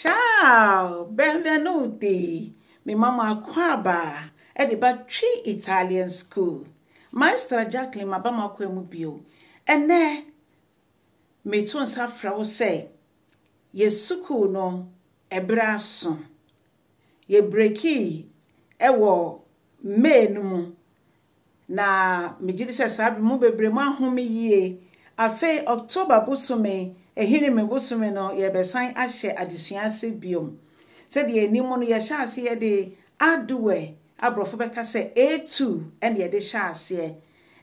Ciao, benvenuti. Mi mama Kwaba Ediba Tree Italian School. Maestra Jacqueline Mabama Kwemubio. Ene metu nsa fra e e wo sɛ yɛ sukuu no ɛbrɛ aso yɛ breki ɛwɔ may no na megye di october ɛhene me bosome no yɛbɛsan ahyɛ adesua ase biom sɛdeɛ anim no yɛhyɛ ase yɛde adoɛ aborɔfo bɛka sɛ a2 ɛne yɛde hyɛ aseɛ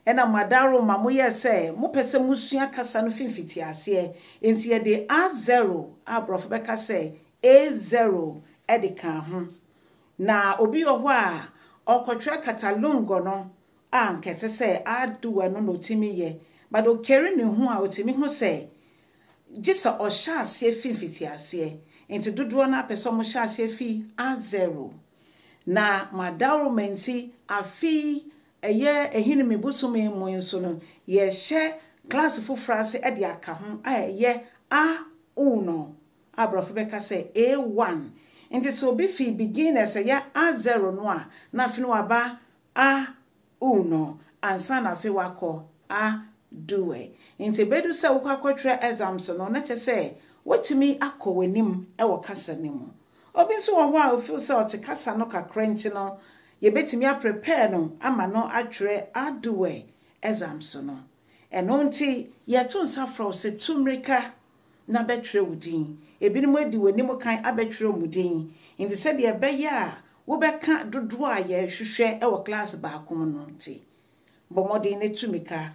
ɛna madaro ma moyɛ sɛ mopɛ sɛ mosua kasa no fimfiti aseɛ nti yɛde a0 aborɔfo bɛka sɛ a0 ɛde kaa ho na obi wɔ a ɔkɔtwerɛ katalongo no a nkese sɛ adoɛ no na ɔtumi yɛ but okeri ne ho a otimi ho sɛ gye sɛ ɔhyɛ aseɛ fi mfitiaseɛ nti dodoɔ no apɛ sɛ ɔmohyɛ aseɛ fi azero na ma madaromanti afei ɛyɛ ehini mi bosome mu nso no yɛhyɛ klaasi foforɔ ase ɛde aka ho a ɛyɛ a-u-no auno aborɔfo bɛka sɛ a1 nti sɛ obi fi beginners ɛyɛ azero no a na afei no waba auno ansa na afei wakɔ a. duwe nti ebedu sɛ wokɔ akɔtwerɛ exams no na kyɛ sɛ watumi akɔ w'anim wɔ kasa no mu obi nso wɔ hɔ a ofiw sɛ ɔte kasa no kakra nti no yɛbɛtumi aprepare no ama no atwerɛ aduwe exams no ɛno nti yɛto nsa frɛw sɛ tummirika na bɛtwerɛ wo din ebinom adi w'anim kan abɛtwerɛ mu din nti sɛdeɛ ɛbɛyɛ a wobɛka dodoɔ a yɛrehwehwɛ wɔ class baako no nti bɔ ne tummirika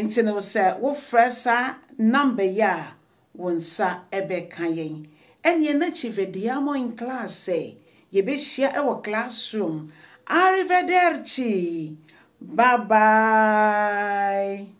nti no sɛ wofrɛ saa namba yi a wo nsa bɛka yɛn ɛneɛ n'akyi vediamo in class sɛ yɛbɛhyia wɔ classroom arrivederci bye bye